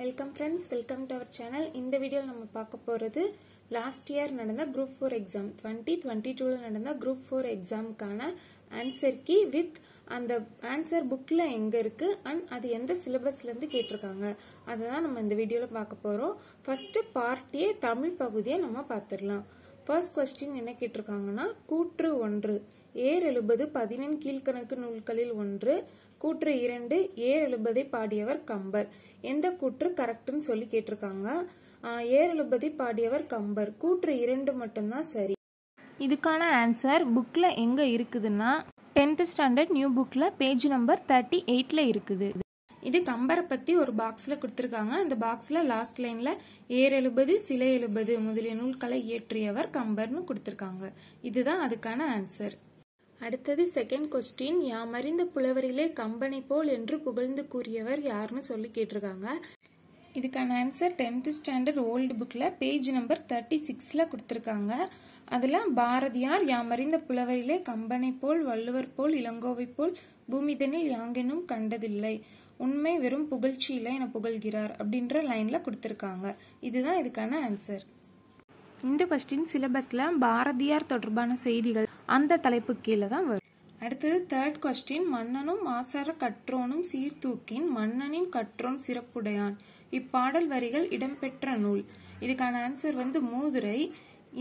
welcome friends welcome to our channel இந்த வீடியோவில் நம்ம பார்க்க போகிறது லாஸ்ட் இயர் நடந்த group four exam twenty twenty டூவில் நடந்த குரூப் ஃபோர் எக்ஸாமுக்கான ஆன்சர் கீ வித் அந்த ஆன்சர் புக்கில் எங்கே இருக்குது அண்ட் அது எந்த சிலபஸ்லேருந்து கேட்டிருக்காங்க அதை தான் நம்ம இந்த வீடியோவில் பார்க்க போகிறோம் ஃபர்ஸ்ட் பார்ட்டியே தமிழ் பகுதியை நம்ம பார்த்துடலாம் ஃபர்ஸ்ட் கொஸ்டின் என்ன கேட்டிருக்காங்கன்னா கூற்று ஒன்று ஏர் எழுபது பதினெண் கீழ்கணக்கு நூல்களில் ஒன்று கூற்று இரண்டு ஏர் எழுபதை பாடியவர் கம்பர் எந்த கூற்று கரெக்ட்னு சொல்லி கேட்டிருக்காங்க ஏர் எழுபதை பாடியவர் கம்பர் கூற்று இரண்டு மட்டும்தான் சரி இதுக்கான ஆன்சர் புக்கில் எங்கே இருக்குதுன்னா டென்த்து ஸ்டாண்டர்ட் நியூ புக்கில் பேஜ் நம்பர் தேர்ட்டி எயிட்டில் இருக்குது இது கம்பரை பற்றி ஒரு பாக்ஸில் கொடுத்துருக்காங்க அந்த பாக்ஸில் லாஸ்ட் லைனில் ஏர் எழுபது சிலை எழுபது முதலிய நூல்களை இயற்றியவர் கம்பர்னு கொடுத்துருக்காங்க இதுதான் அதுக்கான ஆன்சர் அடுத்தது செகண்ட் கொஸ்டின் யாமறிந்த புலவரிலே கம்பனை போல் என்று புகழ்ந்து கூறியவர் யாருன்னு சொல்லி கேட்டிருக்காங்க இதுக்கான ஆன்சர் டென்த்து ஸ்டாண்டர்ட் ஓல்டு புக்கில் பேஜ் நம்பர் தேர்ட்டி சிக்ஸில் கொடுத்துருக்காங்க அதில் பாரதியார் யாமறிந்த புலவரிலே கம்பனை போல் வள்ளுவர் போல் இளங்கோவை போல் பூமிதனில் யாங்கெனும் கண்டதில்லை உண்மை வெறும் புகழ்ச்சியில என புகழ்கிறார் அப்படின்ற லைனில் கொடுத்துருக்காங்க இதுதான் இதுக்கான ஆன்சர் இந்த கொஸ்டின் சிலபஸில் பாரதியார் தொடர்பான செய்திகள் அந்த தலைப்பு கீழே தான் வரும் அடுத்தது தேர்ட் கொஸ்டின் மன்னனும் மாசர கற்றோனும் சீர்தூக்கின் மன்னனின் கற்றோன் சிறப்புடையான் இப்பாடல் வரிகள் இடம்பெற்ற நூல் இதுக்கான ஆன்சர் வந்து மூதுரை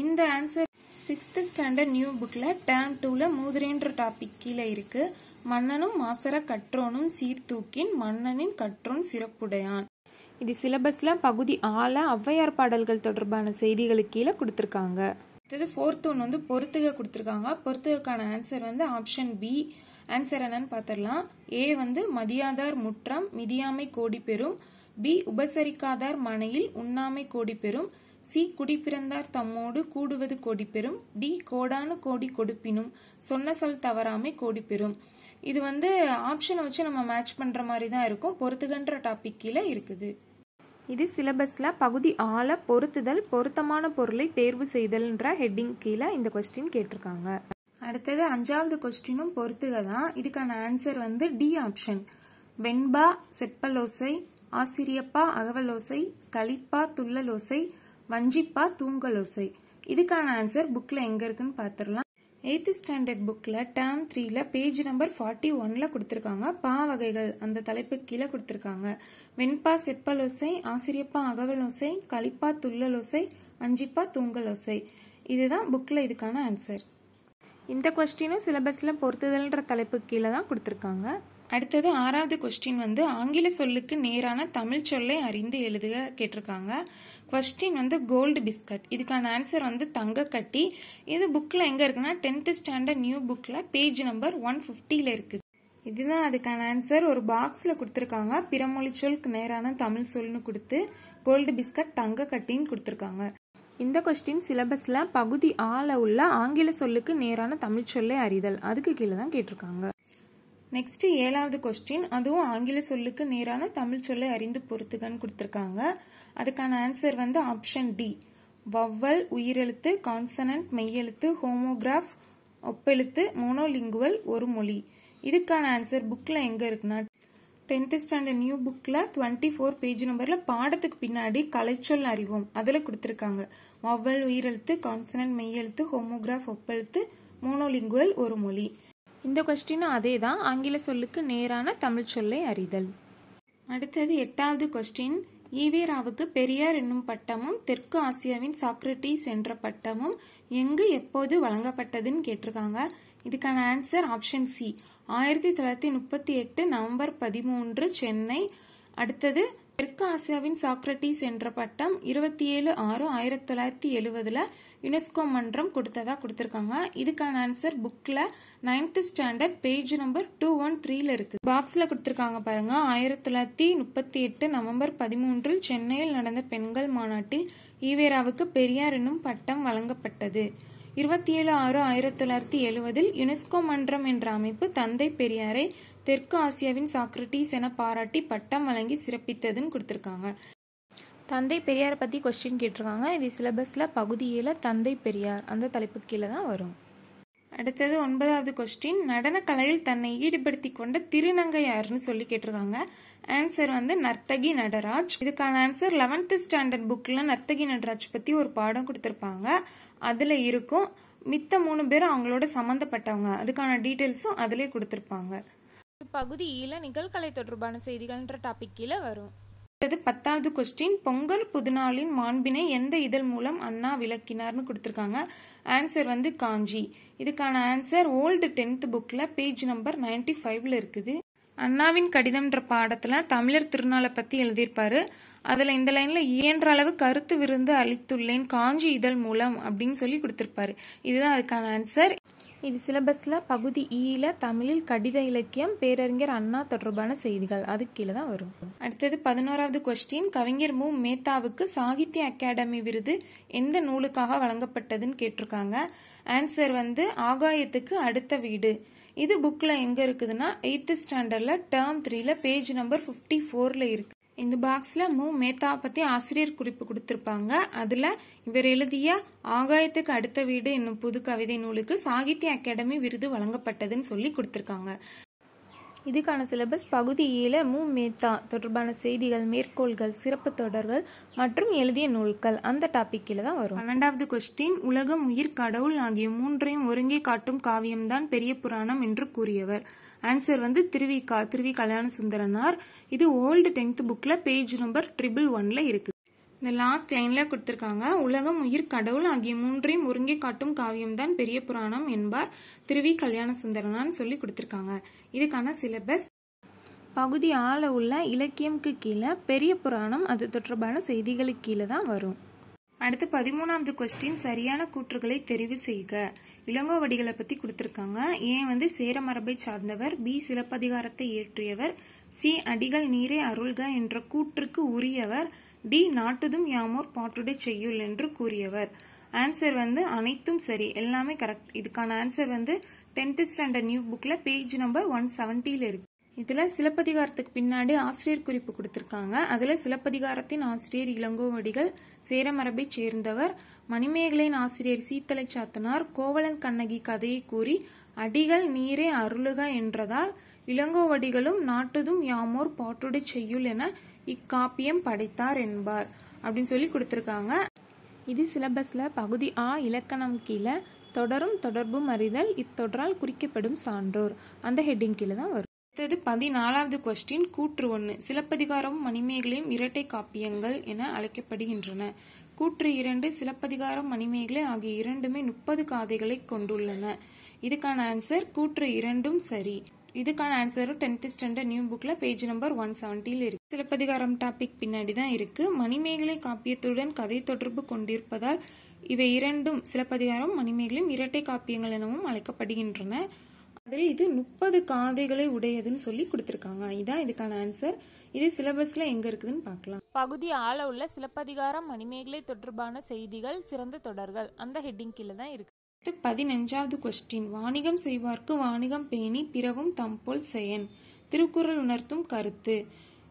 இந்த ஆன்சர் சிக்ஸ்த் ஸ்டாண்டர்ட் நியூ புக்ல டேர்ம் டூல மூதுரைன்ற டாபிக் கீழே இருக்கு மன்னனும் மாசர கற்றோனும் சீர்தூக்கின் மன்னனின் கற்றோன் சிறப்புடையான் இது சிலபஸ்ல பகுதி ஆல ஔவையார் பாடல்கள் தொடர்பான செய்திகளுக்கு கீழே கொடுத்துருக்காங்க அடுத்தது ஃபோர்த் ஒன் வந்து பொறுத்துக கொடுத்துருக்காங்க பொறுத்துகக்கான ஆன்சர் வந்து ஆப்ஷன் பி ஆன்சர் என்னன்னு பார்த்துடலாம் ஏ வந்து மதியாதார் முற்றம் மிதியாமை கோடி பெறும் பி உபசரிக்காதார் மனையில் உண்ணாமை கோடி பெறும் சி குடிப்பிறந்தார் தம்மோடு கூடுவது கோடி பெறும் டி கோடானு கோடி கொடுப்பினும் சொன்ன சொல் தவறாமை கோடி பெறும் இது வந்து ஆப்ஷனை வச்சு நம்ம மேட்ச் பண்ற மாதிரி தான் இருக்கும் பொறுத்துகன்ற டாபிக் கீழே இருக்குது இது சிலபஸில் பகுதி ஆள பொருத்துதல் பொருத்தமான பொருளை தேர்வு செய்தல்ன்ற ஹெட்டிங் கீழே இந்த கொஸ்டின் கேட்டிருக்காங்க அடுத்தது அஞ்சாவது கொஸ்டினும் பொருத்துக தான் இதுக்கான ஆன்சர் வந்து டி ஆப்ஷன் வெண்பா செப்பலோசை ஆசிரியப்பா அகவலோசை கலிப்பா துள்ளலோசை வஞ்சிப்பா தூங்கலோசை இதுக்கான ஆன்சர் புக்கில் எங்கே இருக்குன்னு பாத்திரலாம் எயித்து ஸ்டாண்டர்ட் புக்கில் டேர்ம் த்ரீல பேஜ் நம்பர் ஃபார்ட்டி ஒனில் கொடுத்துருக்காங்க பா வகைகள் அந்த தலைப்பு கீழே கொடுத்துருக்காங்க வெண்பா செப்பலோசை ஆசிரியப்பா அகவலோசை களிப்பா துள்ளலோசை அஞ்சிப்பா தூங்கலோசை இதுதான் புக்கில் இதுக்கான ஆன்சர் இந்த கொஸ்டினும் சிலபஸில் பொறுத்துதல்ன்ற தலைப்பு கீழே தான் கொடுத்துருக்காங்க அடுத்தது ஆறாவது கொஸ்டின் வந்து ஆங்கில சொல்லுக்கு நேரான தமிழ் சொல்லை அறிந்து எழுதுக கேட்டிருக்காங்க கொஸ்டின் வந்து கோல்டு பிஸ்கட் இதுக்கான ஆன்சர் வந்து தங்கக்கட்டி இது புக்கில் எங்கே இருக்குன்னா டென்த்து ஸ்டாண்டர்ட் நியூ புக்கில் பேஜ் நம்பர் ஒன் ஃபிஃப்டியில் இருக்குது இதுதான் அதுக்கான ஆன்சர் ஒரு பாக்ஸில் கொடுத்துருக்காங்க பிறமொழி சொல்க்கு நேரான தமிழ் சொல்னு கொடுத்து கோல்டு பிஸ்கட் தங்க கட்டின்னு கொடுத்துருக்காங்க இந்த கொஸ்டின் சிலபஸில் பகுதி ஆல உள்ள ஆங்கில சொல்லுக்கு நேரான தமிழ் சொல்லை அறிதல் அதுக்கு கீழே தான் கேட்டிருக்காங்க நெக்ஸ்ட் ஏழாவது கொஸ்டின் அதுவும் ஆங்கில சொல்லுக்கு நேரான தமிழ் சொல்லை அறிந்து பொறுத்துகன்னு கொடுத்துருக்காங்க அதுக்கான ஆன்சர் வந்து ஆப்ஷன் டி வவ்வல் உயிரெழுத்து கான்சனன்ட் மெய்யெழுத்து ஹோமோகிராஃப் ஒப்பெழுத்து மோனோலிங்குவல் ஒரு மொழி இதுக்கான ஆன்சர் புக்கில் எங்கே இருக்குன்னா டென்த்து ஸ்டாண்டர்ட் நியூ புக்கில் டுவெண்ட்டி ஃபோர் பேஜ் நம்பரில் பாடத்துக்கு பின்னாடி கலைச்சொல் அறிவோம் அதில் கொடுத்துருக்காங்க வவ்வல் உயிரெழுத்து கான்சனன்ட் மெய்யெழுத்து ஹோமோகிராஃப் ஒப்பெழுத்து மோனோலிங்குவல் ஒரு மொழி இந்த கொஸ்டினும் அதே தான் ஆங்கில சொல்லுக்கு நேரான தமிழ் சொல்லை அறிதல் அடுத்தது எட்டாவது கொஸ்டின் ஈவேராவுக்கு பெரியார் என்னும் பட்டமும் தெற்கு ஆசியாவின் சாக்ரட்டிஸ் என்ற பட்டமும் எங்கு எப்போது வழங்கப்பட்டதுன்னு கேட்டிருக்காங்க இதுக்கான ஆன்சர் ஆப்ஷன் சி ஆயிரத்தி தொள்ளாயிரத்தி முப்பத்தி எட்டு நவம்பர் பதிமூன்று சென்னை அடுத்தது தெற்கு ஆசியாவின் சாக்ரட்டிஸ் என்ற பட்டம் இருபத்தி ஏழு ஆறு ஆயிரத்தி தொள்ளாயிரத்தி எழுவதுல யுனெஸ்கோ மன்றம் கொடுத்ததா கொடுத்துருக்காங்க இதுக்கான ஆன்சர் புக்ல ninth standard page number two one த்ரீல இருக்கு பாக்ஸ்ல கொடுத்துருக்காங்க பாருங்க ஆயிரத்தி தொள்ளாயிரத்தி முப்பத்தி எட்டு நவம்பர் பதிமூன்றில் சென்னையில் நடந்த பெண்கள் மாநாட்டில் ஈவேராவுக்கு பெரியார் என்னும் பட்டம் வழங்கப்பட்டது இருபத்தி ஏழு ஆறு ஆயிரத்தி தொள்ளாயிரத்தி எழுவதில் யுனெஸ்கோ மன்றம் என்ற அமைப்பு தந்தை பெரியாரை தெற்கு ஆசியாவின் சாக்ரட்டிஸ் என பாராட்டி பட்டம் வழங்கி சிறப்பித்ததுன்னு கொடுத்துருக்காங்க தந்தை பெரியாரை பற்றி கொஸ்டின் கேட்டிருக்காங்க இது சிலபஸில் பகுதியில் தந்தை பெரியார் அந்த தலைப்பு கீழே தான் வரும் அடுத்தது ஒன்பதாவது கொஸ்டின் நடனக்கலையில் தன்னை ஈடுபடுத்தி கொண்ட திருநங்கை யாருன்னு சொல்லி கேட்டிருக்காங்க ஆன்சர் வந்து நர்த்தகி நடராஜ் இதுக்கான ஆன்சர் லெவன்த்து ஸ்டாண்டர்ட் புக்கில் நர்த்தகி நடராஜ் பற்றி ஒரு பாடம் கொடுத்துருப்பாங்க அதில் இருக்கும் மித்த மூணு பேரும் அவங்களோட சம்மந்தப்பட்டவங்க அதுக்கான டீட்டெயில்ஸும் அதிலே கொடுத்துருப்பாங்க இப்பகுதியில் நிகழ்கலை தொடர்பான செய்திகள்ன்ற டாபிக் வரும் அடுத்தது பத்தாவது கொஸ்டின் பொங்கல் புதுநாளின் மாண்பினை எந்த இதழ் மூலம் அண்ணா விளக்கினார்னு கொடுத்துருக்காங்க ஆன்சர் வந்து காஞ்சி இதுக்கான ஆன்சர் ஓல்டு டென்த் புக்கில் பேஜ் நம்பர் நைன்டி ஃபைவ்ல இருக்குது அண்ணாவின் கடிதம்ன்ற பாடத்தில் தமிழர் திருநாளை பற்றி எழுதியிருப்பாரு அதில் இந்த லைனில் இயன்ற அளவு கருத்து விருந்து அளித்துள்ளேன் காஞ்சி இதழ் மூலம் அப்படின்னு சொல்லி கொடுத்துருப்பாரு இதுதான் அதுக்கான ஆன்சர் இது சிலபஸில் பகுதி ஈயில் தமிழில் கடித இலக்கியம் பேரறிஞர் அண்ணா தொடர்பான செய்திகள் அது கீழே தான் வரும் அடுத்தது பதினோராவது கொஸ்டின் கவிஞர் மு மேத்தாவுக்கு சாகித்ய அகாடமி விருது எந்த நூலுக்காக வழங்கப்பட்டதுன்னு கேட்டிருக்காங்க ஆன்சர் வந்து ஆகாயத்துக்கு அடுத்த வீடு இது புக்கில் எங்கே இருக்குதுன்னா எயித்து ஸ்டாண்டர்டில் டேர்ம் த்ரீல பேஜ் நம்பர் ஃபிஃப்டி ஃபோரில் இருக்குது இந்த பாக்ஸில் மு மேத்தா பற்றி ஆசிரியர் குறிப்பு கொடுத்துருப்பாங்க அதில் இவர் எழுதிய ஆகாயத்துக்கு அடுத்த வீடு என்னும் புது கவிதை நூலுக்கு சாகித்ய அகாடமி விருது வழங்கப்பட்டதுன்னு சொல்லி கொடுத்துருக்காங்க இதுக்கான சிலபஸ் பகுதி மு மேத்தா தொடர்பான செய்திகள் மேற்கோள்கள் சிறப்பு தொடர்கள் மற்றும் எழுதிய நூல்கள் அந்த டாப்பிக்கில் தான் வரும் பன்னெண்டாவது கொஸ்டின் உலகம் உயிர் கடவுள் ஆகிய மூன்றையும் ஒருங்கே காட்டும் காவியம்தான் பெரிய புராணம் என்று கூறியவர் ஆன்சர் வந்து திருவி கா திருவி கல்யாண சுந்தரனார் இது ஓல்டு டென்த் புக்கில் பேஜ் நம்பர் ட்ரிபிள் ஒனில் இருக்குது இந்த லாஸ்ட் லைனில் கொடுத்துருக்காங்க உலகம் உயிர் கடவுள் ஆகிய மூன்றையும் ஒருங்கே காட்டும் காவியம் தான் பெரிய புராணம் என்பார் திருவி கல்யாண சுந்தரனான் சொல்லி கொடுத்துருக்காங்க இதுக்கான சிலபஸ் பகுதி ஆள உள்ள இலக்கியம்க்கு கீழே பெரிய புராணம் அது தொடர்பான செய்திகளுக்கு கீழே தான் வரும் அடுத்து பதிமூணாவது கொஸ்டின் சரியான கூற்றுகளை தெரிவு செய்க இளங்கோவடிகளை பற்றி கொடுத்துருக்காங்க ஏன் வந்து சேரமரபை சார்ந்தவர் பி சிலப்பதிகாரத்தை இயற்றியவர் சி அடிகள் நீரே அருள்க என்ற கூற்றுக்கு உரியவர் டி நாட்டுதும் யாமோர் பாட்டுடை செய்யுள் என்று கூறியவர் ஆன்சர் வந்து அனைத்தும் சரி எல்லாமே கரெக்ட் இதுக்கான ஆன்சர் வந்து டென்த் ஸ்டாண்டர்ட் நியூ புக்கில் பேஜ் நம்பர் ஒன் செவன்டில இருக்கு இதில் சிலப்பதிகாரத்துக்கு பின்னாடி ஆசிரியர் குறிப்பு கொடுத்துருக்காங்க அதில் சிலப்பதிகாரத்தின் ஆசிரியர் இளங்கோவடிகள் சேரமரபை சேர்ந்தவர் மணிமேகலையின் ஆசிரியர் சீத்தலை சாத்தனார் கோவலன் கண்ணகி கதையை கூறி அடிகள் நீரே அருளுக என்றதால் இளங்கோவடிகளும் நாட்டுதும் யாமோர் பாட்டுடை செய்யுள் என இக்காப்பியம் படைத்தார் என்பார் அப்படின்னு சொல்லி கொடுத்துருக்காங்க இது சிலபஸில் பகுதி ஆ இலக்கணம் கீழே தொடரும் தொடர்பு அறிதல் இத்தொடரால் குறிக்கப்படும் சான்றோர் அந்த ஹெட்டிங் கீழே தான் வரும் அடுத்தது பதினாலாவது கொஸ்டின் கூற்று ஒன்று சிலப்பதிகாரமும் மணிமேகலையும் இரட்டை காப்பியங்கள் என அழைக்கப்படுகின்றன கூற்று இரண்டு சிலப்பதிகாரம் மணிமேகலை ஆகிய இரண்டுமே முப்பது காதைகளை கொண்டுள்ளன இதுக்கான ஆன்சர் கூற்று இரண்டும் சரி இதுக்கான ஆன்சரும் டென்த் ஸ்டாண்டர்ட் நியூ புக்கில் பேஜ் நம்பர் ஒன் செவன்ட்டியில் இருக்கு சிலப்பதிகாரம் டாபிக் பின்னாடி தான் இருக்கு மணிமேகலை காப்பியத்துடன் கதை தொடர்பு கொண்டிருப்பதால் இவை இரண்டும் சிலப்பதிகாரம் மணிமேகலையும் இரட்டை காப்பியங்கள் எனவும் அழைக்கப்படுகின்றன அதில் இது முப்பது காதைகளை உடையதுன்னு சொல்லி கொடுத்துருக்காங்க இதுதான் இதுக்கான ஆன்சர் இது சிலபஸ்ல எங்கே இருக்குதுன்னு பார்க்கலாம் பகுதி ஆள உள்ள சிலப்பதிகாரம் மணிமேகலை தொடர்பான செய்திகள் சிறந்த தொடர்கள் அந்த ஹெட்டிங் கீழே தான் இருக்கு பதினஞ்சாவது கொஸ்டின் வாணிகம் செய்வார்க்கு வாணிகம் பேணி பிறவும் தம்போல் செயன் திருக்குறள் உணர்த்தும் கருத்து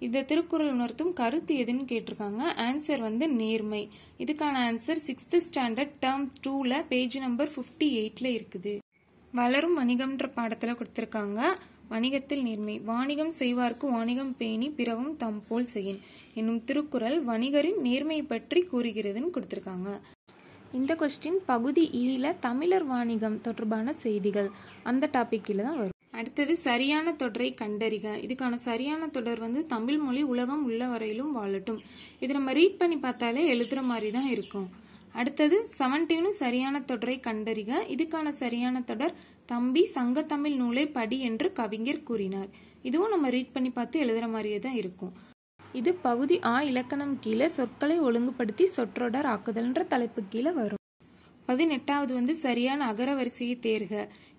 இந்த திருக்குறள் உணர்த்தும் கருத்து எதுன்னு கேட்டிருக்காங்க ஆன்சர் வந்து நேர்மை இதுக்கான ஆன்சர் சிக்ஸ்த் ஸ்டாண்டர்ட் டேர்ம் டூவில் பேஜ் நம்பர் ஃபிஃப்டி எயிட்டில் இருக்குது வளரும் வணிகம்ன்ற பாடத்தில் கொடுத்துருக்காங்க வணிகத்தில் நேர்மை வாணிகம் செய்வார்க்கு வாணிகம் பேணி பிறவும் தம்போல் செய்யின் என்னும் திருக்குறள் வணிகரின் நேர்மை பற்றி கூறுகிறதுன்னு கொடுத்துருக்காங்க இந்த கொஸ்டின் பகுதி ஈல தமிழர் வாணிகம் தொடர்பான செய்திகள் அந்த டாபிக்கில் தான் வரும் அடுத்தது சரியான தொடரை கண்டறிக இதுக்கான சரியான தொடர் வந்து தமிழ் மொழி உலகம் உள்ள வரையிலும் வாழட்டும் இதை நம்ம ரீட் பண்ணி பார்த்தாலே எழுதுற மாதிரி தான் இருக்கும் அடுத்தது செவன்டீனும் சரியான தொடரை கண்டறிக இதுக்கான சரியான தொடர் தம்பி சங்க தமிழ் நூலை படி என்று கவிஞர் கூறினார் இதுவும் நம்ம ரீட் பண்ணி பார்த்து எழுதுற மாதிரியே தான் இருக்கும் இது பகுதி ஆ இலக்கணம் கீழே சொற்களை ஒழுங்குபடுத்தி சொற்றொடர் ஆக்குதல்ன்ற தலைப்பு கீழே வரும் பதினெட்டாவது வந்து சரியான அகர வரிசையை தேர்க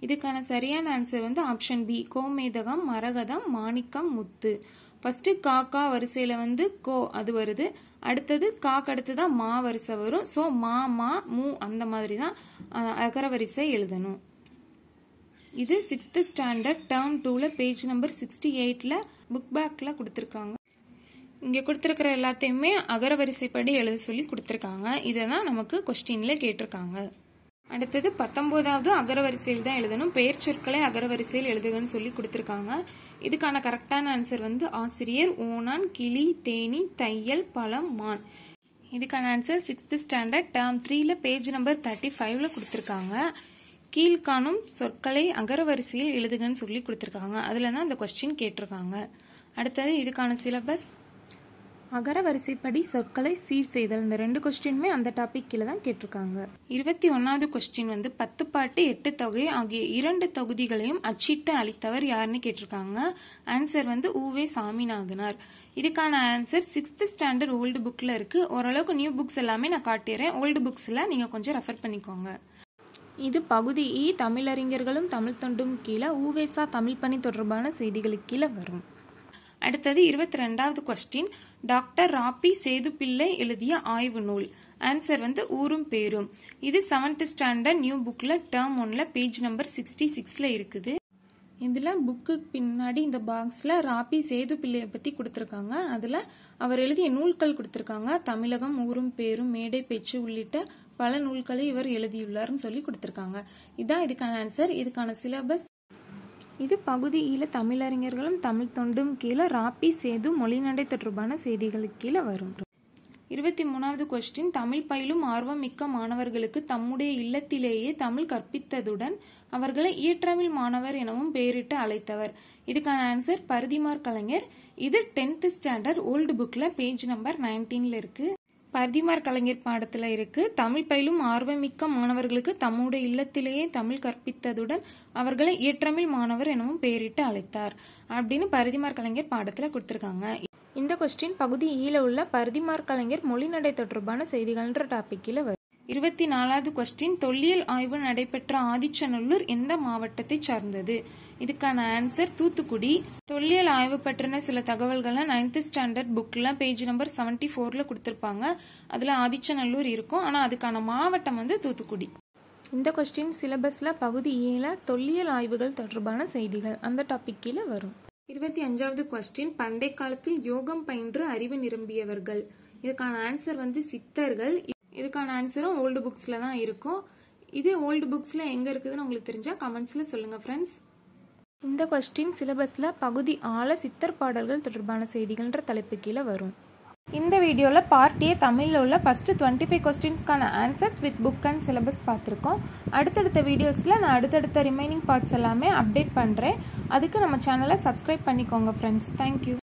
இதுக்கான சரியான ஆன்சர் வந்து ஆப்ஷன் பி கோமேதகம் மரகதம் மாணிக்கம் முத்து ஃபர்ஸ்ட் காக்கா வரிசையில வந்து கோ அது வருது அடுத்தது காக்க அடுத்து தான் மா வரிசை வரும் ஸோ மா மா மூ அந்த மாதிரி தான் அகர வரிசை எழுதணும் இது சிக்ஸ்த் ஸ்டாண்டர்ட் டேர்ம் டூவில் பேஜ் நம்பர் சிக்ஸ்டி எயிட்டில் புக் பேக்கில் கொடுத்துருக்காங்க இங்கே கொடுத்துருக்கிற எல்லாத்தையுமே அகரவரிசைப்படி எழுத சொல்லி கொடுத்துருக்காங்க இதை தான் நமக்கு கொஸ்டின்ல கேட்டிருக்காங்க அடுத்தது பத்தொம்போதாவது அகரவரிசையில் தான் எழுதணும் பெயர் சொற்களை அகரவரிசையில் எழுதுகன்னு சொல்லி கொடுத்துருக்காங்க இதுக்கான கரெக்டான ஆன்சர் வந்து ஆசிரியர் ஓனான் கிளி தேனி தையல் பழம் மான் இதுக்கான ஆன்சர் சிக்ஸ்த் ஸ்டாண்டர்ட் டேர்ம் த்ரீல பேஜ் நம்பர் தேர்ட்டி ஃபைவ்ல கொடுத்துருக்காங்க கீழ்காணும் சொற்களை அகரவரிசையில் எழுதுகன்னு சொல்லி கொடுத்துருக்காங்க அதில் தான் அந்த கொஸ்டின் கேட்டிருக்காங்க அடுத்தது இதுக்கான சிலபஸ் அகர வரிசைப்படி சொற்களை சீர் செய்தல் இந்த ரெண்டு கொஸ்டினுமே அந்த டாபிக் கீழே தான் கேட்டிருக்காங்க இருபத்தி ஒன்றாவது கொஸ்டின் வந்து பத்து பாட்டு எட்டு தொகை ஆகிய இரண்டு தொகுதிகளையும் அச்சிட்டு அளித்தவர் யாருன்னு கேட்டிருக்காங்க ஆன்சர் வந்து ஊவே சாமிநாதனார் இதுக்கான ஆன்சர் சிக்ஸ்த் ஸ்டாண்டர்ட் ஓல்டு புக்கில் இருக்குது ஓரளவுக்கு நியூ புக்ஸ் எல்லாமே நான் காட்டிடுறேன் ஓல்டு புக்ஸில் நீங்கள் கொஞ்சம் ரெஃபர் பண்ணிக்கோங்க இது பகுதி இ தமிழறிஞர்களும் தமிழ் தொண்டும் கீழே ஊவேசா தமிழ் பணி தொடர்பான செய்திகளுக்கு கீழே வரும் அடுத்தது இருபத்தி ரெண்டாவது கொஸ்டின் டாக்டர் ராபி சேது பிள்ளை எழுதிய ஆய்வு நூல் ஆன்சர் வந்து ஊரும் பேரும் இது செவன்த் ஸ்டாண்டர்ட் நியூ புக்கில் டேர்ம் ஒன்ல பேஜ் நம்பர் சிக்ஸ்டி சிக்ஸில் இருக்குது இதில் புக்கு பின்னாடி இந்த பாக்ஸில் ராபி சேது பிள்ளையை பற்றி கொடுத்துருக்காங்க அதில் அவர் எழுதிய நூல்கள் கொடுத்துருக்காங்க தமிழகம் ஊரும் பேரும் மேடை பேச்சு உள்ளிட்ட பல நூல்களை இவர் எழுதியுள்ளார்னு சொல்லி கொடுத்துருக்காங்க இதான் இதுக்கான ஆன்சர் இதுக்கான சிலபஸ் இது பகுதியில் தமிழறிஞர்களும் தமிழ் தொண்டும் கீழே ராப்பி சேது மொழிநடை தொடர்பான செய்திகளுக்கு கீழே வரும் இருபத்தி மூணாவது கொஸ்டின் தமிழ் பயிலும் ஆர்வம் மிக்க மாணவர்களுக்கு தம்முடைய இல்லத்திலேயே தமிழ் கற்பித்ததுடன் அவர்களை இயற்றமிழ் மாணவர் எனவும் பெயரிட்டு அழைத்தவர் இதுக்கான ஆன்சர் பருதிமார் கலைஞர் இது டென்த் ஸ்டாண்டர்ட் ஓல்டு புக்கில் பேஜ் நம்பர் நைன்டீனில் இருக்குது பரிதிமார் கலைஞர் பாடத்தில் இருக்கு தமிழ் பயிலும் ஆர்வமிக்க மாணவர்களுக்கு தம்முடைய இல்லத்திலேயே தமிழ் கற்பித்ததுடன் அவர்களை இயற்றமிழ் மாணவர் எனவும் பெயரிட்டு அழைத்தார் அப்படின்னு பரதிமார் கலைஞர் பாடத்தில் கொடுத்துருக்காங்க இந்த கொஸ்டின் பகுதி ஈழ உள்ள பரதிமார் கலைஞர் மொழிநடை தொடர்பான செய்திகள்ன்ற டாப்பிக்கில் வரும் இருபத்தி நாலாவது கொஸ்டின் தொல்லியல் ஆய்வு நடைபெற்ற ஆதிச்சநல்லூர் எந்த மாவட்டத்தை சார்ந்தது இதுக்கான ஆன்சர் தூத்துக்குடி தொல்லியல் ஆய்வு பற்றின சில தகவல்கள்லாம் நைன்த் ஸ்டாண்டர்ட் புக்கில் பேஜ் நம்பர் செவன்டி ஃபோரில் கொடுத்துருப்பாங்க அதில் ஆதிச்சநல்லூர் இருக்கும் ஆனால் அதுக்கான மாவட்டம் வந்து தூத்துக்குடி இந்த கொஸ்டின் சிலபஸில் பகுதி ஏழ தொல்லியல் ஆய்வுகள் தொடர்பான செய்திகள் அந்த டாபிக் கீழே வரும் இருபத்தி அஞ்சாவது கொஸ்டின் பண்டை காலத்தில் யோகம் பயின்று அறிவு நிரம்பியவர்கள் இதுக்கான ஆன்சர் வந்து சித்தர்கள் இதுக்கான ஆன்சரும் ஓல்டு புக்ஸில் தான் இருக்கும் இது ஓல்டு புக்ஸில் எங்கே இருக்குதுன்னு உங்களுக்கு தெரிஞ்சால் கமெண்ட்ஸில் சொல்லுங்கள் ஃப்ரெண்ட்ஸ் இந்த கொஸ்டின் சிலபஸில் பகுதி ஆழ சித்தர் பாடல்கள் தொடர்பான செய்திகள்ன்ற தலைப்பு கீழே வரும் இந்த வீடியோவில் பார்ட்டியே தமிழில் உள்ள ஃபஸ்ட்டு டுவெண்ட்டி ஃபைவ் கொஸ்டின்ஸ்க்கான answers with book and syllabus பார்த்துருக்கோம் அடுத்தடுத்த வீடியோஸில் நான் அடுத்தடுத்த ரிமைனிங் பார்ட்ஸ் எல்லாமே அப்டேட் பண்ணுறேன் அதுக்கு நம்ம சேனலை சப்ஸ்கிரைப் பண்ணிக்கோங்க ஃப்ரெண்ட்ஸ் தேங்க்யூ